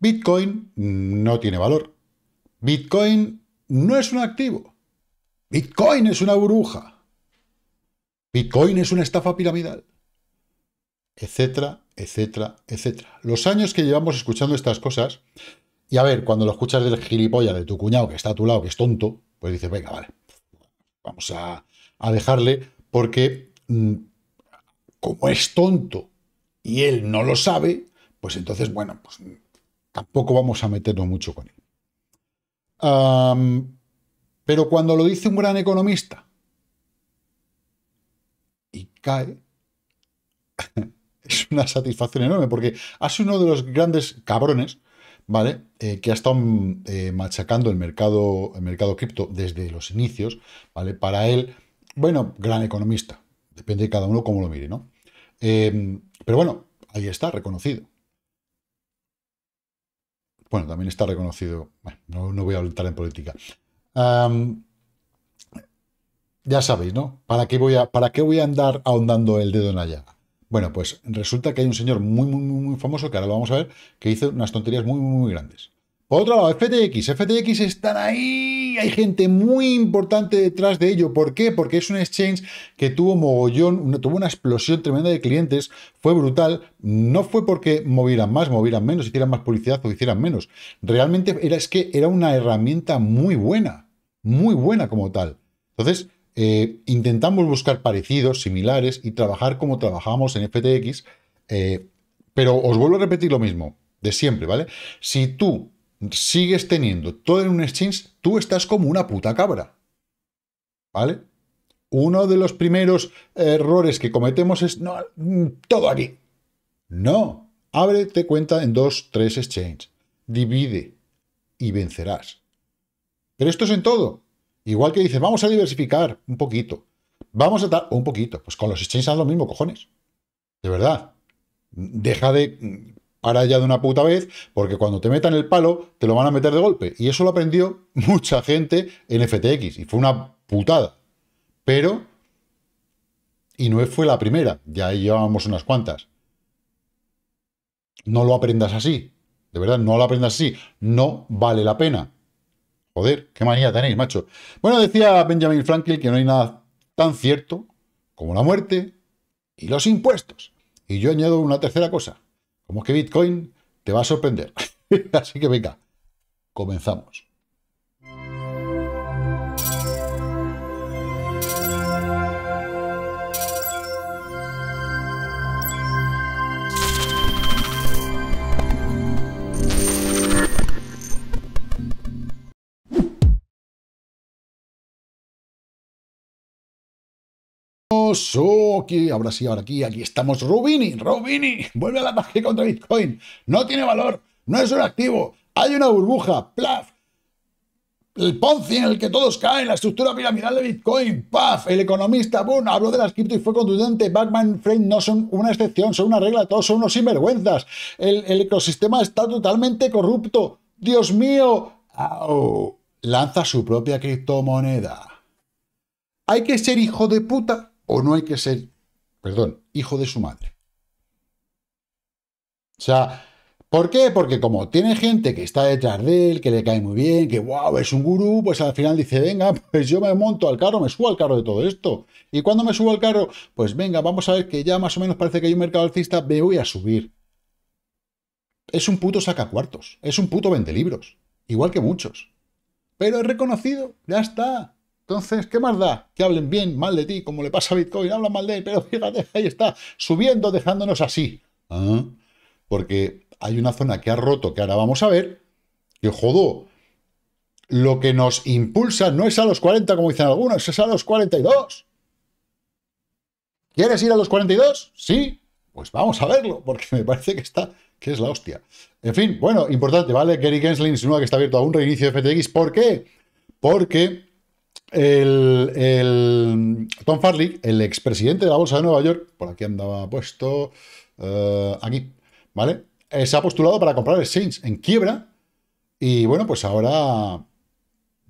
Bitcoin no tiene valor. Bitcoin no es un activo. Bitcoin es una burbuja. Bitcoin es una estafa piramidal. Etcétera, etcétera, etcétera. Los años que llevamos escuchando estas cosas, y a ver, cuando lo escuchas del gilipollas de tu cuñado que está a tu lado, que es tonto, pues dices, venga, vale, vamos a, a dejarle, porque mm, como es tonto y él no lo sabe, pues entonces, bueno, pues tampoco vamos a meternos mucho con él. pero cuando lo dice un gran economista y cae, es una satisfacción enorme, porque ha sido uno de los grandes cabrones, ¿vale? Eh, que ha estado mm, eh, machacando el mercado, mercado cripto desde los inicios, ¿vale? Para él, bueno, gran economista, depende de cada uno cómo lo mire, ¿no? Em, pero bueno, ahí está, reconocido bueno, también está reconocido, bueno, no, voy a hablar en política. ya sabéis, ¿no? ¿Para qué, voy a, ¿Para qué voy a andar ahondando el dedo en la Bueno, pues resulta que hay un señor muy, muy, muy famoso, que ahora lo vamos a ver, que hizo unas tonterías muy, muy grandes. Por otro lado, FTX. FTX están ahí. Hay gente muy importante detrás de ello. ¿Por qué? Porque es un exchange que tuvo mogollón, tuvo una explosión tremenda de clientes. Fue brutal. No fue porque movieran más, movieran menos, hicieran más publicidad o hicieran menos. Realmente era, es que era una herramienta muy buena. Muy buena como tal. Entonces, eh, intentamos buscar parecidos, similares y trabajar como trabajamos en FTX. Eh, pero os vuelvo a repetir lo mismo, de siempre, ¿vale? Si tú sigues teniendo todo en un exchange, tú estás como una puta cabra. ¿Vale? Uno de los primeros errores que cometemos es, no, mm, todo aquí. No, ábrete cuenta en dos, tres exchanges, divide y vencerás. Pero esto es en todo. Igual que dices, vamos a diversificar un poquito, vamos a dar un poquito. Pues con los exchanges haz lo mismo, cojones. De verdad. Deja de Ahora ya de una puta vez, porque cuando te metan el palo, te lo van a meter de golpe. Y eso lo aprendió mucha gente en FTX. Y fue una putada. Pero... Y no fue la primera. Ya ahí llevábamos unas cuantas. No lo aprendas así. De verdad, no lo aprendas así. No vale la pena. Joder, qué manía tenéis, macho. Bueno, decía Benjamin Franklin que no hay nada tan cierto como la muerte y los impuestos. Y yo añado una tercera cosa. Como que Bitcoin te va a sorprender? Así que venga, comenzamos. estamos. ahora sí, ahora aquí, aquí estamos. Rubini, Rubini, vuelve a la magia contra Bitcoin. No tiene valor, no es un activo. Hay una burbuja, plaf. El Ponzi en el que todos caen, la estructura piramidal de Bitcoin, paf, el economista, bueno, habló de las cripto y fue contundente. Batman Frame no son una excepción, son una regla, todos son unos sinvergüenzas. El, ecosistema está totalmente corrupto. Dios mío, lanza su propia criptomoneda. Hay que ser hijo de puta o no hay que ser, perdón, hijo de su madre. O sea, ¿por qué? Porque como tiene gente que está detrás de él, que le cae muy bien, que wow, es un gurú, pues al final dice, venga, pues yo me monto al carro, me subo al carro de todo esto. ¿Y cuando me subo al carro? Pues venga, vamos a ver que ya más o menos parece que hay un mercado alcista, me voy a subir. Es un puto saca cuartos, es un puto vende libros, igual que muchos. Pero es reconocido, ya está. Entonces, ¿qué más da? Que hablen bien, mal de ti, como le pasa a Bitcoin, hablan mal de él, pero fíjate, ahí está, subiendo, dejándonos así. Ah, porque hay una zona que ha roto, que ahora vamos a ver, que jodó. Lo que nos impulsa no es a los 40, como dicen algunos, es a los 42. ¿Quieres ir a los 42? Sí. Pues vamos a verlo, porque me parece que está que es la hostia. En fin, bueno, importante, ¿vale? Gary Gensler insinúa que está abierto a un reinicio de FTX. ¿Por qué? Porque el, Tom Farley, el expresidente de la Bolsa de Nueva York, por aquí andaba puesto, eh, aquí, ¿vale? Eh, se ha postulado para comprar Saints en quiebra y bueno, pues ahora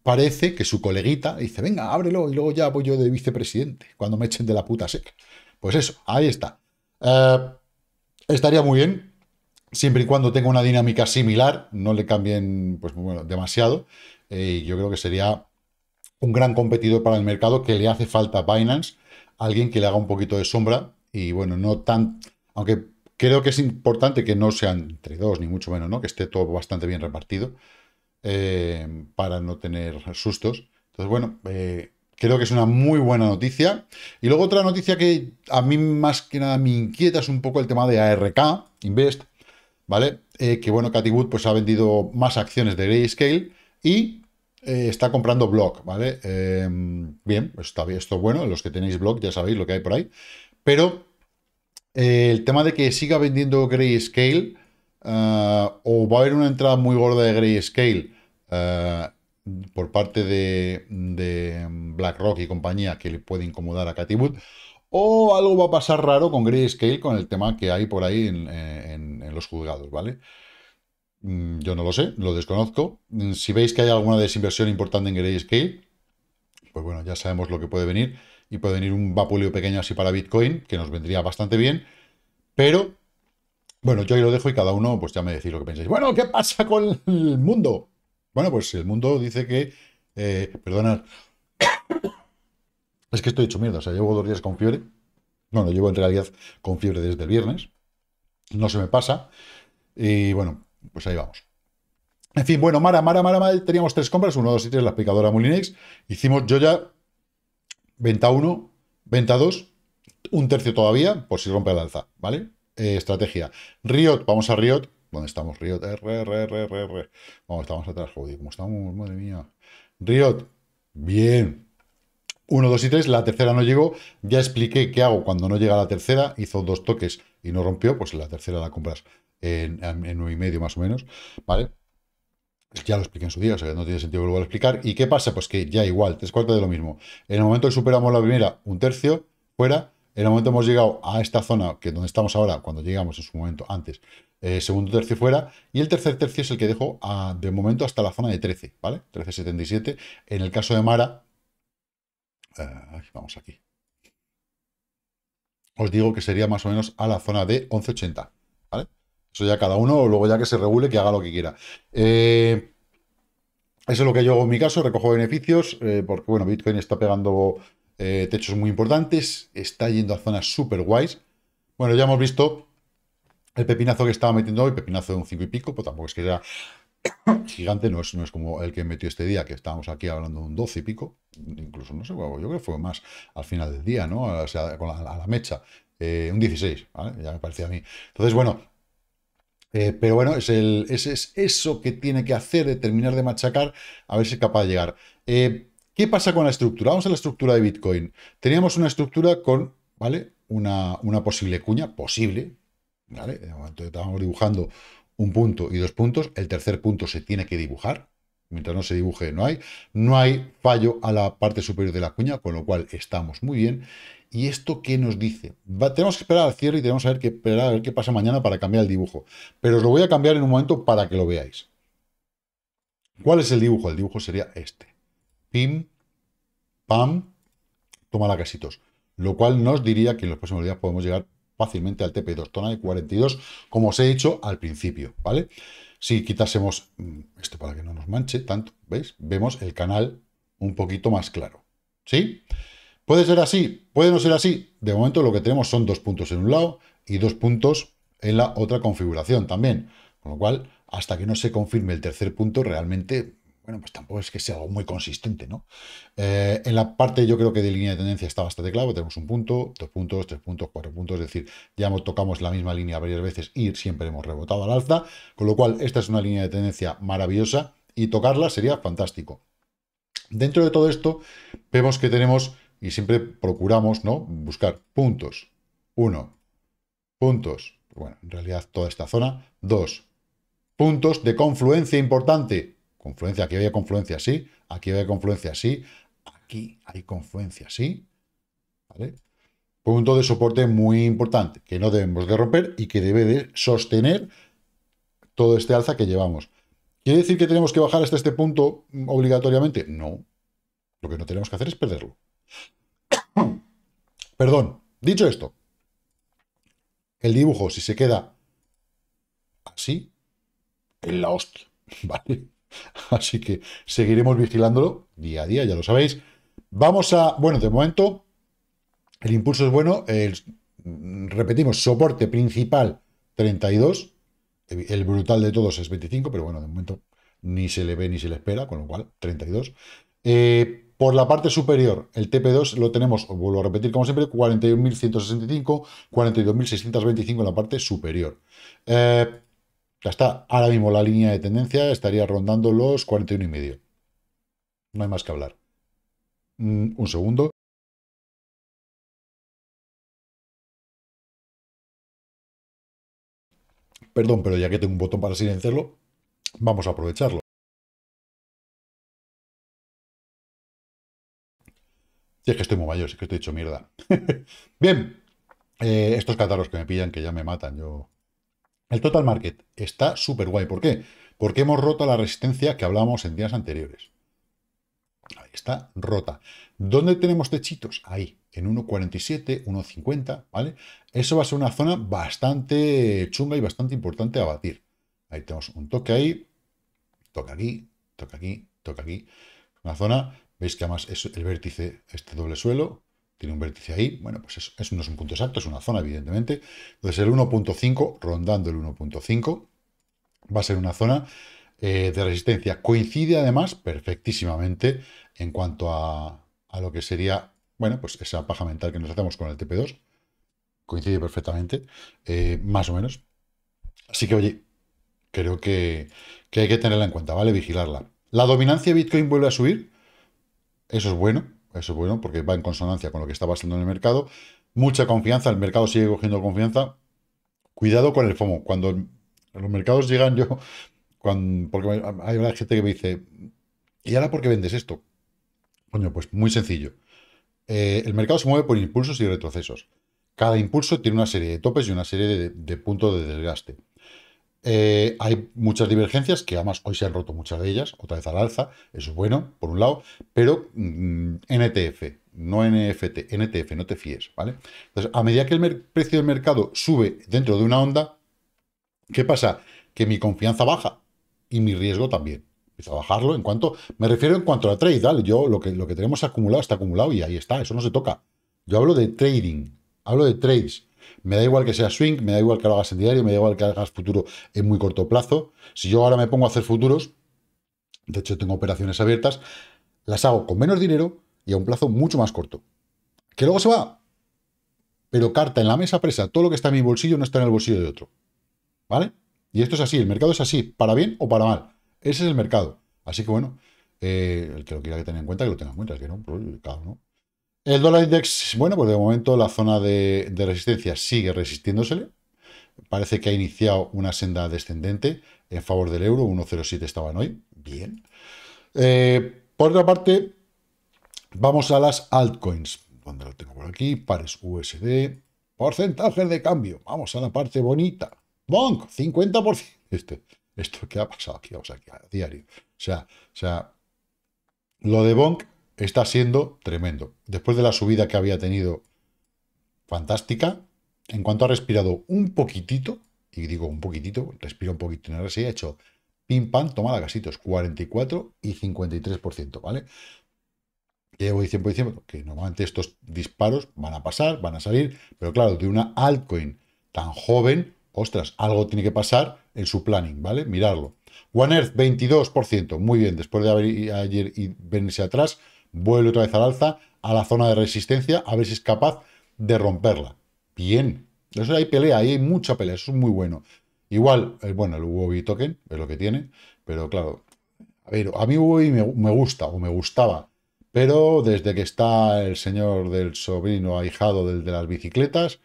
parece que su coleguita dice, venga, ábrelo y luego ya voy yo de vicepresidente cuando me echen de la puta SEC. Pues eso, ahí está. Eh, estaría muy bien, siempre y cuando tenga una dinámica similar, no le cambien pues, bueno, demasiado. y yo creo que sería un gran competidor para el mercado que le hace falta a Binance, alguien que le haga un poquito de sombra y bueno, no tan, aunque creo que es importante que no sean entre dos, ni mucho menos, ¿no? que esté todo bastante bien repartido eh, para no tener sustos. Entonces, bueno, eh, creo que es una muy buena noticia. Y luego otra noticia que a mí más que nada me inquieta es un poco el tema de ARK, Invest, ¿vale? Eh, que bueno, Cathy Wood pues ha vendido más acciones de Grayscale y eh, está comprando blog, ¿vale? Em, bien, está pues esto es bueno, los que tenéis blog ya sabéis lo que hay por ahí, pero eh, el tema de que siga vendiendo Grayscale eh, o va a haber una entrada muy gorda de Grayscale por parte de, BlackRock y compañía que le puede incomodar a Catibut, o algo va a pasar raro con Grayscale con el tema que hay por ahí en, en los juzgados, ¿vale? Mm, yo no lo sé, lo desconozco. Mm, si veis que hay alguna desinversión importante en Grayscale, pues bueno, ya sabemos lo que puede venir. Y puede venir un vapuleo pequeño así para Bitcoin, que nos vendría bastante bien. Pero, bueno, yo ahí lo dejo y cada uno, pues ya me decís lo que pensáis. Bueno, ¿qué pasa con el mundo? Bueno, pues el mundo dice que... Eh, Es que estoy hecho mierda, o sea, llevo dos días con fiebre. Bueno, llevo en realidad con fiebre desde el viernes. No se me pasa. Y bueno, pues ahí vamos. En fin, bueno, Mara, Mara, Mara, Mara, teníamos tres compras, uno, dos y tres, la picadora Mulinex. Hicimos yo ya venta 1, venta 2, un tercio todavía, por si rompe la alza, ¿vale? Eh, estrategia. Riot, vamos a Riot. ¿Dónde estamos? Riot, R, R, R, R, Vamos, estamos atrás, joder, ¿cómo estamos? Madre mía. Riot, bien. 1, 2 y 3, la tercera no llegó, ya expliqué qué hago cuando no llega la tercera, hizo dos toques y no rompió, pues la tercera la compras en, y medio más o menos, ¿vale? Pues ya lo expliqué en su día, o sea que no tiene sentido que a explicar. ¿Y qué pasa? Pues que ya igual, tres cuartos de lo mismo. En el momento que superamos la primera, un tercio, fuera. En el momento hemos llegado a esta zona, que es donde estamos ahora, cuando llegamos en su momento antes, eh, segundo tercio fuera, y el tercer tercio es el que dejo de momento hasta la zona de 13, ¿vale? 13.77. En el caso de Mara, eh, vamos aquí. Os digo que sería más o menos a la zona de 11.80, eso ya cada uno, luego ya que se regule, que haga lo que quiera. Eh, eso es lo que yo hago en mi caso, recojo beneficios, eh, porque bueno, Bitcoin está pegando eh, techos muy importantes, está yendo a zonas súper guays. Bueno, ya hemos visto el pepinazo que estaba metiendo hoy, pepinazo de un 5 y pico, pues tampoco es que sea gigante, no es, no es como el que metió este día, que estábamos aquí hablando de un 12 y pico, incluso no sé, yo creo que fue más al final del día, ¿no? sea, con la, a la mecha, un 16, ¿vale? Ya me parecía a mí. Entonces, bueno, eh, pero bueno, es, es, eso que tiene que hacer, de terminar de machacar, a ver si es capaz de llegar. Eh, ¿Qué pasa con la estructura? Vamos a la estructura de Bitcoin. Teníamos una estructura con, ¿vale? Una, posible cuña, posible, ¿vale? Entonces, estábamos dibujando un punto y dos puntos. El tercer punto se tiene que dibujar. Mientras no se dibuje, no hay. No hay fallo a la parte superior de la cuña, con lo cual estamos muy bien. ¿Y esto qué nos dice? tenemos que esperar al cierre y tenemos que ver esperar a ver qué pasa mañana para cambiar el dibujo. Pero os lo voy a cambiar en un momento para que lo veáis. ¿Cuál es el dibujo? El dibujo sería este. Pim, pam, toma la casitos. Lo cual nos diría que en los próximos días podemos llegar fácilmente al TP2, Tona de 42, como os he dicho al principio, ¿vale? Si quitásemos mm, esto para que no nos manche tanto, ¿veis? Vemos el canal un poquito más claro, ¿sí? sí ¿Puede ser así? ¿Puede no ser así? De momento lo que tenemos son dos puntos en un lado y dos puntos en la otra configuración también. Con lo cual, hasta que no se confirme el tercer punto, realmente, bueno, pues tampoco es que sea algo muy consistente, ¿no? Eh, en la parte, yo creo que de línea de tendencia está bastante claro, tenemos un punto, dos puntos, tres puntos, cuatro puntos, es decir, ya tocamos la misma línea varias veces y siempre hemos rebotado al alza, con lo cual esta es una línea de tendencia maravillosa y tocarla sería fantástico. Dentro de todo esto, vemos que tenemos y siempre procuramos, ¿no? Buscar puntos. Uno. Puntos. Bueno, en realidad toda esta zona. Dos. Puntos de confluencia importante. Confluencia, aquí había confluencia, sí. Aquí había confluencia, sí. Aquí hay confluencia, sí. Punto de soporte muy importante que no debemos de romper y que debe de sostener todo este alza que llevamos. ¿Quiere decir que tenemos que bajar hasta este punto obligatoriamente? No. Lo que no tenemos que hacer es perderlo. Perdón, dicho esto, el dibujo, si se queda así, en la hostia, ¿vale? Así que seguiremos vigilándolo día a día, ya lo sabéis. Vamos a, bueno, de momento, el impulso es bueno, el, repetimos, soporte principal 32, el brutal de todos es 25, pero bueno, de momento ni se le ve ni se le espera, con lo cual 32. Eh, por la parte superior, el TP2 lo tenemos, vuelvo a repetir como siempre, 41.165, 42.625 en la parte superior. Eh, ya está, ahora mismo la línea de tendencia estaría rondando los 41,5. No hay más que hablar. Mm, un segundo. Perdón, pero ya que tengo un botón para silenciarlo, vamos a aprovecharlo. es que estoy muy mayor, es que estoy hecho mierda. Bien, eh, estos cátaros que me pillan, que ya me matan, yo... El total market está súper guay. ¿Por qué? Porque hemos roto la resistencia que hablábamos en días anteriores. Ahí está rota. ¿Dónde tenemos techitos? Ahí, en 1.47, 1.50, ¿vale? Eso va a ser una zona bastante chunga y bastante importante a batir. Ahí tenemos un toque ahí, toca aquí, toca aquí, toca aquí. Una zona Veis que además es el vértice, este doble suelo, tiene un vértice ahí. Bueno, pues eso, no es un punto exacto, es una zona, evidentemente. Entonces el 1.5, rondando el 1.5, va a ser una zona eh, de resistencia. Coincide además perfectísimamente en cuanto a, a lo que sería, bueno, pues esa paja mental que nos hacemos con el TP2. Coincide perfectamente, eh, más o menos. Así que, oye, creo que, que hay que tenerla en cuenta, ¿vale? Vigilarla. La dominancia de Bitcoin vuelve a subir. Eso es bueno, eso es bueno, porque va en consonancia con lo que está pasando en el mercado. Mucha confianza, el mercado sigue cogiendo confianza. Cuidado con el FOMO. Cuando los mercados llegan, yo, porque hay una gente que me dice, ¿y ahora por qué vendes esto? Coño, pues muy sencillo. Eh, el mercado se mueve por impulsos y retrocesos. Cada impulso tiene una serie de topes y una serie de puntos de desgaste. Eh, hay muchas divergencias que además hoy se han roto muchas de ellas, otra vez al alza, eso es bueno, por un lado, pero mm, NTF, no NFT, NTF, no te fíes, ¿vale? Entonces, a medida que el precio del mercado sube dentro de una onda, ¿qué pasa? Que mi confianza baja y mi riesgo también. Empieza a bajarlo en cuanto, me refiero en cuanto a trade, ¿vale? Yo lo que, lo que tenemos acumulado está acumulado y ahí está, eso no se toca. Yo hablo de trading, hablo de trades, me da igual que sea swing, me da igual que lo hagas en diario, me da igual que hagas futuro en muy corto plazo. Si yo ahora me pongo a hacer futuros, de hecho tengo operaciones abiertas, las hago con menos dinero y a un plazo mucho más corto. Que luego se va. Pero carta en la mesa presa, todo lo que está en mi bolsillo no está en el bolsillo de otro. ¿Vale? Y esto es así, el mercado es así, para bien o para mal. Ese es el mercado. Así que bueno, eh, el que lo quiera que tener en cuenta, que lo tenga en cuenta, que no, el pues, cada ¿no? El dólar index, bueno, pues de momento la zona de, resistencia sigue resistiéndosele. Parece que ha iniciado una senda descendente en favor del euro, 1,07 estaban hoy, bien. Eh, por otra parte, vamos a las altcoins, donde lo tengo por aquí, pares USD, Porcentaje de cambio, vamos a la parte bonita. Bonk, 50%. Este, esto que ha pasado aquí, vamos aquí a diario. O sea, o sea, lo de Bonk está siendo tremendo. Después de la subida que había tenido fantástica, en cuanto ha respirado un poquitito, y digo un poquitito, respira un poquitito ahora sí ha hecho pim pam, toma la gasitos, 44 y 53%, ¿vale? Llevo diciendo, pues, diciendo que normalmente estos disparos van a pasar, van a salir, pero claro, de una altcoin tan joven, ostras, algo tiene que pasar en su planning, ¿vale? Mirarlo. One Earth, 22%, muy bien, después de haber ayer y venirse atrás, vuelve otra vez al alza a la zona de resistencia, a ver si es capaz de romperla. Bien, entonces hay pelea, hay mucha pelea, eso es muy bueno. Igual, eh, bueno, el Ubi token es lo que tiene, pero claro, a a mí me, gusta o me gustaba, pero desde que está el señor del sobrino ahijado del de las bicicletas,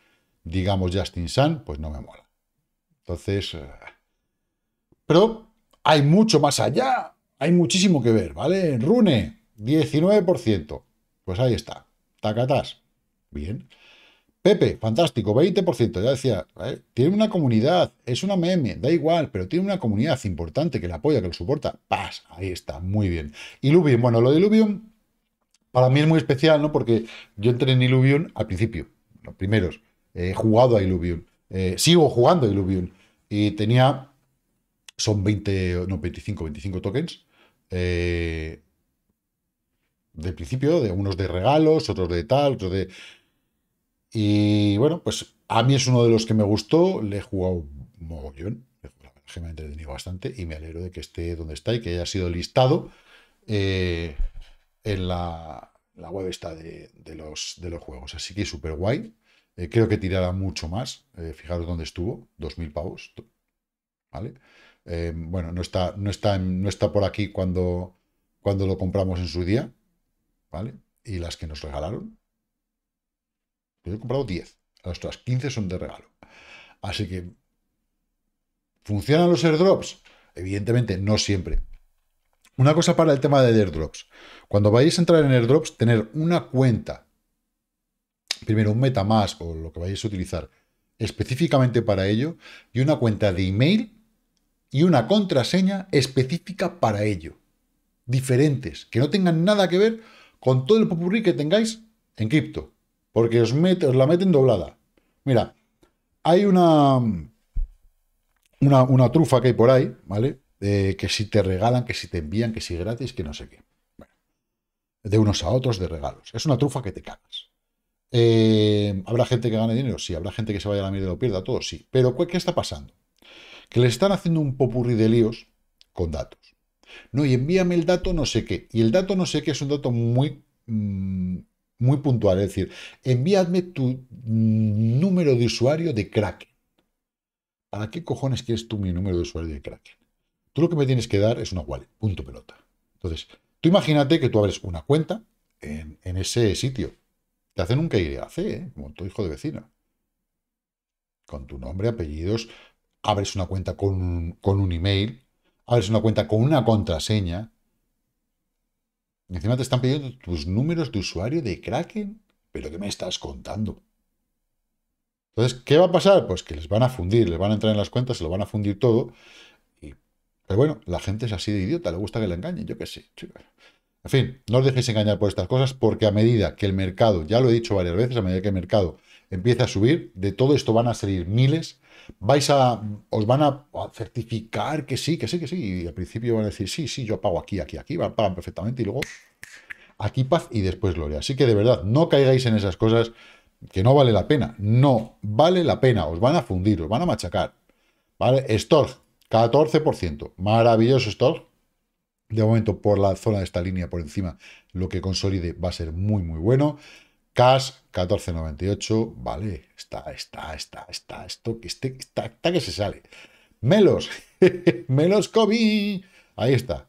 digamos Justin Sun, pues no me mola. Entonces, eh, pero hay mucho más allá, hay muchísimo que ver, ¿vale? Rune, 19%. Pues ahí está. Tacatás. Bien. Pepe, fantástico, 20%. Ya decía, tiene una comunidad, es una meme, da igual, pero tiene una comunidad importante que la apoya, que lo soporta. ¡Paz! Ahí está, muy bien. Illuvium, bueno, lo de Illuvium para mí es muy especial, ¿no? Porque yo entré en Illuvium al principio, los primeros. He jugado a Illuvium, eh, sigo jugando a Illuvium. Y tenía, son 20, no, 25, 25 tokens. Eh, de principio, de unos de regalos, otros de tal, otros de... Y bueno, pues a mí es uno de los que me gustó, le he jugado mogollón, que me ha entretenido bastante y me alegro de que esté donde está y que haya sido listado eh, en la, web esta de, los, de los juegos. Así que súper guay. Eh, creo que tirará mucho más. Eh, fijaros dónde estuvo, 2.000 pavos. ¿Vale? bueno, no está, no, está, no está por aquí cuando, cuando lo compramos en su día, ¿vale? Y las que nos regalaron, yo he comprado 10, las otras 15 son de regalo. Así que, ¿funcionan los airdrops? Evidentemente, no siempre. Una cosa para el tema de airdrops. Cuando vayáis a entrar en airdrops, tener una cuenta, primero un MetaMask o lo que vayáis a utilizar específicamente para ello, y una cuenta de email y una contraseña específica para ello. Diferentes, que no tengan nada que ver con todo el popurrí que tengáis en cripto, porque os, la meten doblada. Mira, hay una, una, trufa que hay por ahí, ¿vale? que si te regalan, que si te envían, que si gratis, que no sé qué. de unos a otros de regalos. Es una trufa que te cagas. Eh, ¿Habrá gente que gane dinero? Sí. ¿Habrá gente que se vaya a la mierda y lo pierda? Todo sí. Pero ¿qué está pasando? Que le están haciendo un popurrí de líos con datos. No, y envíame el dato no sé qué. Y el dato no sé qué es un dato muy, mm, muy puntual. Es decir, envíame tu mm, número de usuario de crack. ¿Para qué cojones quieres tú mi número de usuario de crack? Tú lo que me tienes que dar es una wallet, punto pelota. Entonces, tú imagínate que tú abres una cuenta en, ese sitio. Te hacen un hace ¿eh? como tu hijo de vecina. Con tu nombre, apellidos, abres una cuenta con, con un email, si una cuenta con una contraseña, y encima te están pidiendo tus números de usuario de Kraken. ¿Pero qué me estás contando? Entonces, ¿qué va a pasar? Pues que les van a fundir, les van a entrar en las cuentas, se lo van a fundir todo. Y, pero bueno, la gente es así de idiota, le gusta que le engañen, yo qué sé. En fin, no os dejéis engañar por estas cosas porque a medida que el mercado, ya lo he dicho varias veces, a medida que el mercado empieza a subir, de todo esto van a salir miles vais a, os van a certificar que sí, que sí, que sí, y al principio van a decir, sí, sí, yo pago aquí, aquí, aquí, pagan perfectamente, y luego aquí paz y después gloria. Así que de verdad, no caigáis en esas cosas que no vale la pena, no vale la pena, os van a fundir, os van a machacar, ¿vale? Storg, 14%, maravilloso Storg, de momento por la zona de esta línea por encima, lo que consolide va a ser muy, muy bueno. Cash, 14.98. Vale, está, está, está, está, esto, que este, está, está que se sale. Melos, Melos Kobe. Ahí está.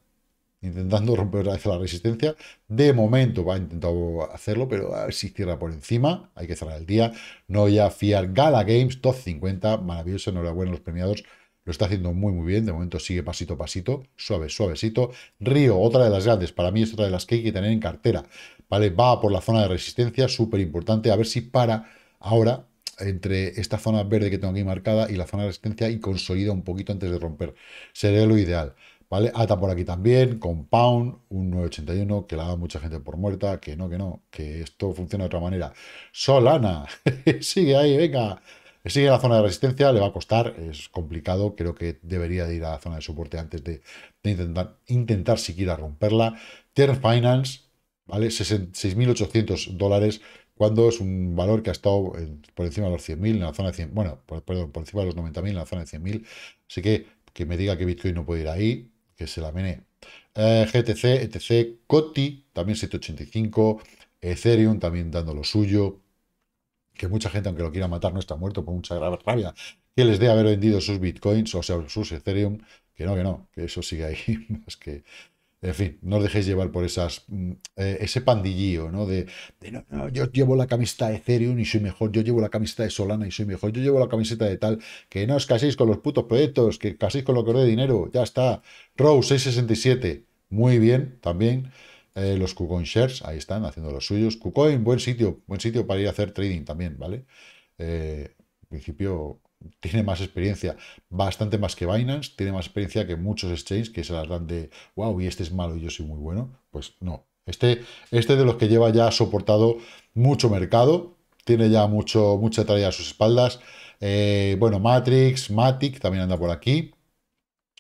Intentando romper otra vez la resistencia. De momento va a intentar hacerlo, pero a ver si cierra por encima. Hay que cerrar el día. No ya fiar Gala Games, top 50. Maravilloso, enhorabuena a los premiados. Lo está haciendo muy, muy bien. De momento sigue pasito a pasito. Suave, suavecito. Río, otra de las grandes. Para mí es otra de las que hay que tener en cartera. ¿vale? Va por la zona de resistencia, súper importante, a ver si para ahora entre esta zona verde que tengo aquí marcada y la zona de resistencia y consolida un poquito antes de romper. Sería lo ideal. ¿Vale? Ata por aquí también, Compound, un 981, que la da mucha gente por muerta, que no, que no, que esto funciona de otra manera. Solana, sigue ahí, venga, sigue la zona de resistencia, le va a costar, es complicado, creo que debería de ir a la zona de soporte antes de, intentar, intentar siquiera romperla. Ter Finance, ¿vale? 6.800 dólares, cuando es un valor que ha estado por encima de los 100.000, en la zona de 100, bueno, perdón, por encima de los 90.000, en la zona de 100.000. Así que que me diga que Bitcoin no puede ir ahí, que se la mene. Eh, GTC, ETC, COTI, también 785, Ethereum también dando lo suyo, que mucha gente, aunque lo quiera matar, no está muerto por mucha rabia que les dé haber vendido sus bitcoins, o sea, sus Ethereum, que no, que no, que eso sigue ahí, más que, en fin, no os dejéis llevar por esas, mm, eh, ese pandillío, ¿no? De, no, yo llevo la camiseta de Ethereum y soy mejor, yo llevo la camiseta de Solana y soy mejor, yo llevo la camiseta de tal, que no os caséis con los putos proyectos, que caséis con lo que os dé dinero, ya está. Rose 667, muy bien, también. Eh, los KuCoin Shares, ahí están, haciendo los suyos. KuCoin, buen sitio, buen sitio para ir a hacer trading también, ¿vale? Eh, en principio, tiene más experiencia, bastante más que Binance, tiene más experiencia que muchos exchanges que se las dan de, wow, y este es malo y yo soy muy bueno. Pues no. Este, este de los que lleva ya soportado mucho mercado, tiene ya mucho, mucha tarea a sus espaldas. Eh, bueno, Matrix, Matic también anda por aquí.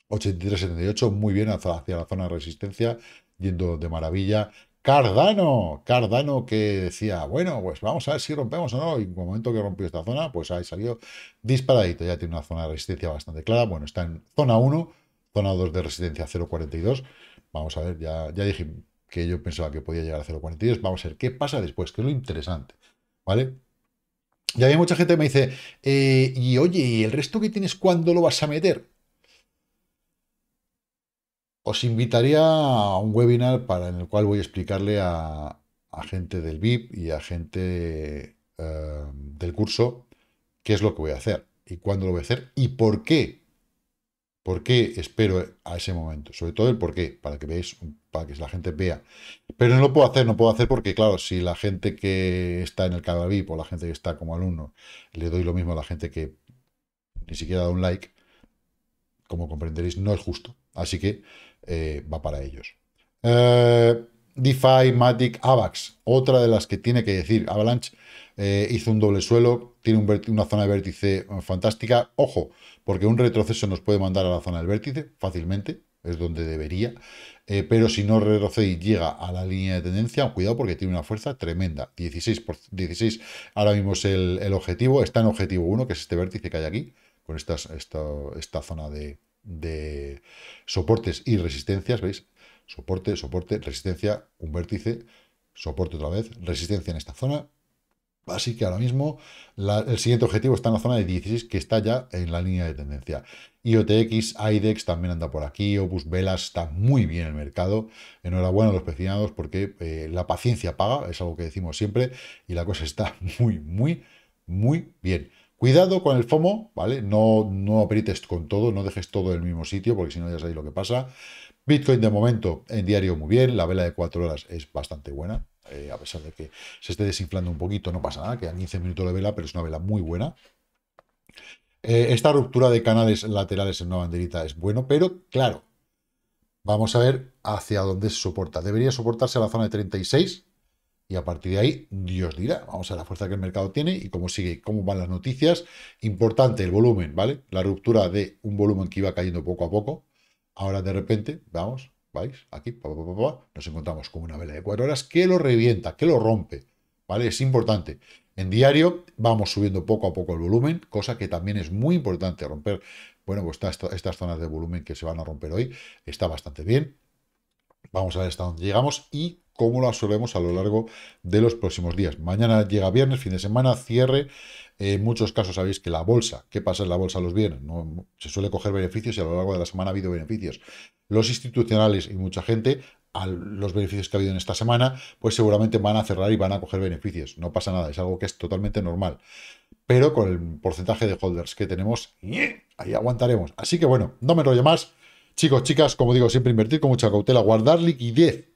83 muy bien hacia la zona de resistencia, yendo de maravilla. Cardano, Cardano que decía, bueno, pues vamos a ver si rompemos o no. Y en el momento que rompió esta zona, pues ahí salió disparadito. Ya tiene una zona de resistencia bastante clara. Bueno, está en zona 1, zona 2 de resistencia 0.42. Vamos a ver, ya, dije que yo pensaba que podía llegar a 0.42. Vamos a ver qué pasa después, que es lo interesante. ¿Vale? Y había mucha gente que me dice, eh, y oye, ¿y el resto que tienes cuándo lo vas a meter? Os invitaría a un webinar para, en el cual voy a explicarle a, gente del VIP y a gente eh, del curso qué es lo que voy a hacer y cuándo lo voy a hacer y por qué. ¿Por qué espero a ese momento? Sobre todo el por qué, para que veáis, para que la gente vea. Pero no lo puedo hacer, no puedo hacer porque, claro, si la gente que está en el canal VIP o la gente que está como alumno, le doy lo mismo a la gente que ni siquiera da un like, como comprenderéis, no es justo. Así que eh, va para ellos. Eh, DeFi, Matic, Avax, otra de las que tiene que decir. Avalanche eh, hizo un doble suelo, tiene una zona de vértice fantástica. Ojo, porque un retroceso nos puede mandar a la zona del vértice fácilmente, es donde debería. pero si no retrocede y llega a la línea de tendencia, cuidado porque tiene una fuerza tremenda. 16, por, 16 ahora mismo el, objetivo, está en objetivo 1, que es este vértice que hay aquí, con esta zona de, de soportes y resistencias, ¿veis? Soporte, soporte, resistencia, un vértice, soporte otra vez, resistencia en esta zona. Así que ahora mismo el siguiente objetivo está en la zona de 16, que está ya en la línea de tendencia. IOTX, IDEX también anda por aquí, Opus Velas está muy bien el mercado. Enhorabuena a los pecinados porque eh, la paciencia paga, es algo que decimos siempre, y la cosa está muy, muy, muy bien. Cuidado con el FOMO, ¿vale? No, no con todo, no dejes todo en el mismo sitio, porque si no ya sabéis lo que pasa. Bitcoin de momento en diario muy bien, la vela de 4 horas es bastante buena, eh, a pesar de que se esté desinflando un poquito, no pasa nada, quedan 15 minutos de vela, pero es una vela muy buena. Eh, esta ruptura de canales laterales en una banderita es bueno, pero claro, vamos a ver hacia dónde se soporta. Debería soportarse a la zona de 36, y a partir de ahí, Dios dirá, vamos a la fuerza que el mercado tiene y cómo sigue, cómo van las noticias. Importante el volumen, ¿vale? La ruptura de un volumen que iba cayendo poco a poco. Ahora de repente, vamos, vais, aquí, nos encontramos con una vela de cuatro horas que lo revienta, que lo rompe, ¿vale? Es importante. En diario vamos subiendo poco a poco el volumen, cosa que también es muy importante romper. Bueno, pues estas zonas de volumen que se van a romper hoy está bastante bien. Vamos a ver hasta dónde llegamos y cómo lo absorbemos a lo largo de los próximos días. Mañana llega viernes, fin de semana, cierre. En muchos casos sabéis que la bolsa, ¿qué pasa en la bolsa los viernes? se suele coger beneficios y a lo largo de la semana ha habido beneficios. Los institucionales y mucha gente, a los beneficios que ha habido en esta semana, pues seguramente van a cerrar y van a coger beneficios. No pasa nada, es algo que es totalmente normal. Pero con el porcentaje de holders que tenemos, ahí aguantaremos. Así que bueno, no me enrollo más. Chicos, chicas, como digo, siempre invertir con mucha cautela, guardar liquidez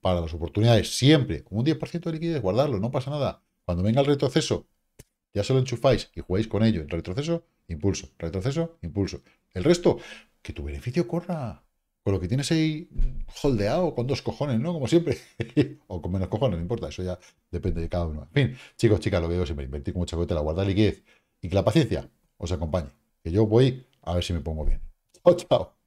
para las oportunidades, siempre, un 10% de liquidez, guardarlo, no pasa nada. Cuando venga el retroceso, ya se lo enchufáis y jugáis con ello. en retroceso, impulso, retroceso, impulso. El resto, que tu beneficio corra con lo que tienes ahí holdeado, con dos cojones, ¿no? Como siempre. o con menos cojones, no importa, eso ya depende de cada uno. En fin, chicos, chicas, lo que digo siempre, invertir con mucha cautela, guardar liquidez y que la paciencia os acompañe. Que yo voy a ver si me pongo bien. Chao, chao.